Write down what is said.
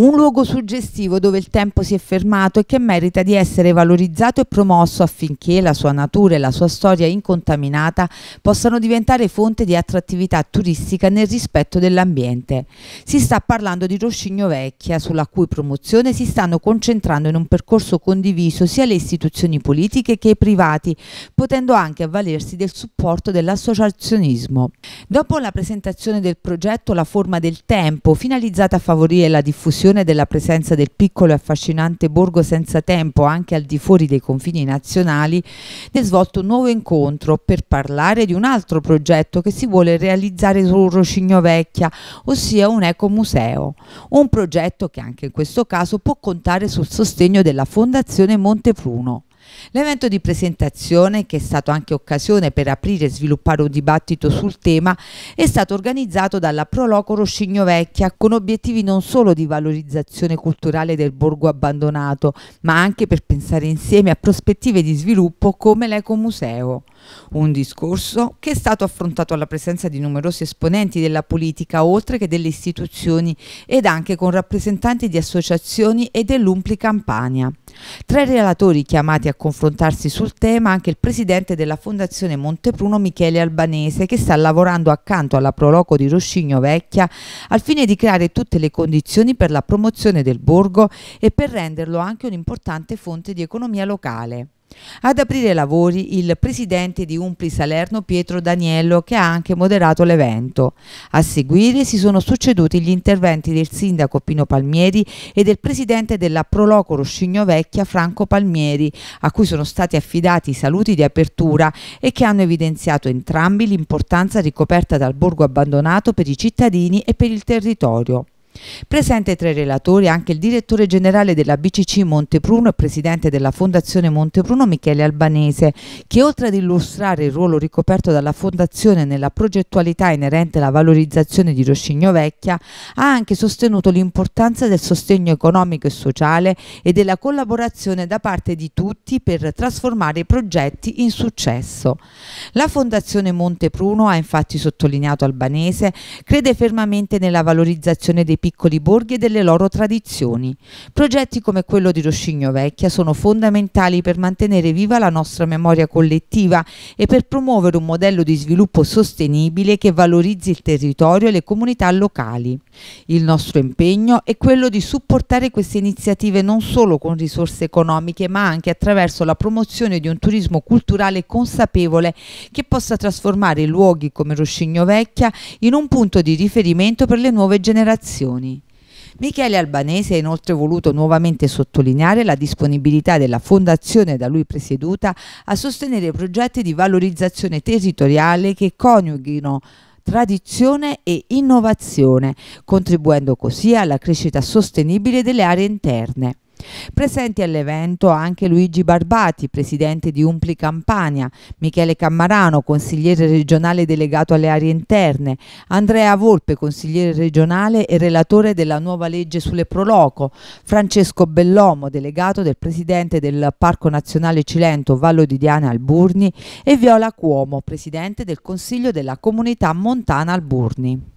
un luogo suggestivo dove il tempo si è fermato e che merita di essere valorizzato e promosso affinché la sua natura e la sua storia incontaminata possano diventare fonte di attrattività turistica nel rispetto dell'ambiente. Si sta parlando di Roscigno Vecchia, sulla cui promozione si stanno concentrando in un percorso condiviso sia le istituzioni politiche che i privati, potendo anche avvalersi del supporto dell'associazionismo. Dopo la presentazione del progetto La forma del tempo, finalizzata a favorire la diffusione l'illusione della presenza del piccolo e affascinante borgo senza tempo anche al di fuori dei confini nazionali, ne è svolto un nuovo incontro per parlare di un altro progetto che si vuole realizzare su Rocigno Vecchia, ossia un ecomuseo, un progetto che anche in questo caso può contare sul sostegno della Fondazione Montepruno. L'evento di presentazione, che è stato anche occasione per aprire e sviluppare un dibattito sul tema, è stato organizzato dalla Proloco Roscigno Vecchia con obiettivi non solo di valorizzazione culturale del borgo abbandonato, ma anche per pensare insieme a prospettive di sviluppo come l'ecomuseo. Un discorso che è stato affrontato alla presenza di numerosi esponenti della politica, oltre che delle istituzioni, ed anche con rappresentanti di associazioni e dell'Umpli Campania. Tra i relatori chiamati a confrontarsi sul tema anche il presidente della Fondazione Montepruno Michele Albanese che sta lavorando accanto alla Proloco di Roscigno Vecchia al fine di creare tutte le condizioni per la promozione del borgo e per renderlo anche un'importante fonte di economia locale. Ad aprire i lavori il presidente di Umpli Salerno Pietro Daniello che ha anche moderato l'evento. A seguire si sono succeduti gli interventi del sindaco Pino Palmieri e del presidente della Proloco Roscigno Vecchia Franco Palmieri a cui sono stati affidati i saluti di apertura e che hanno evidenziato entrambi l'importanza ricoperta dal borgo abbandonato per i cittadini e per il territorio. Presente tra i relatori anche il direttore generale della BCC Montepruno e presidente della Fondazione Montepruno Michele Albanese, che oltre ad illustrare il ruolo ricoperto dalla Fondazione nella progettualità inerente alla valorizzazione di Roscigno Vecchia, ha anche sostenuto l'importanza del sostegno economico e sociale e della collaborazione da parte di tutti per trasformare i progetti in successo. La Fondazione Montepruno, ha infatti sottolineato Albanese, crede fermamente nella valorizzazione dei piccoli piccoli borghi e delle loro tradizioni. Progetti come quello di Roscigno Vecchia sono fondamentali per mantenere viva la nostra memoria collettiva e per promuovere un modello di sviluppo sostenibile che valorizzi il territorio e le comunità locali. Il nostro impegno è quello di supportare queste iniziative non solo con risorse economiche ma anche attraverso la promozione di un turismo culturale consapevole che possa trasformare luoghi come Roscigno Vecchia in un punto di riferimento per le nuove generazioni. Nazioni. Michele Albanese ha inoltre voluto nuovamente sottolineare la disponibilità della fondazione da lui presieduta a sostenere progetti di valorizzazione territoriale che coniughino tradizione e innovazione, contribuendo così alla crescita sostenibile delle aree interne. Presenti all'evento anche Luigi Barbati, presidente di Umpli Campania, Michele Cammarano, consigliere regionale delegato alle aree interne, Andrea Volpe, consigliere regionale e relatore della nuova legge sulle Proloco, Francesco Bellomo, delegato del presidente del Parco Nazionale Cilento Vallo di Diana Alburni e Viola Cuomo, presidente del Consiglio della Comunità Montana Alburni.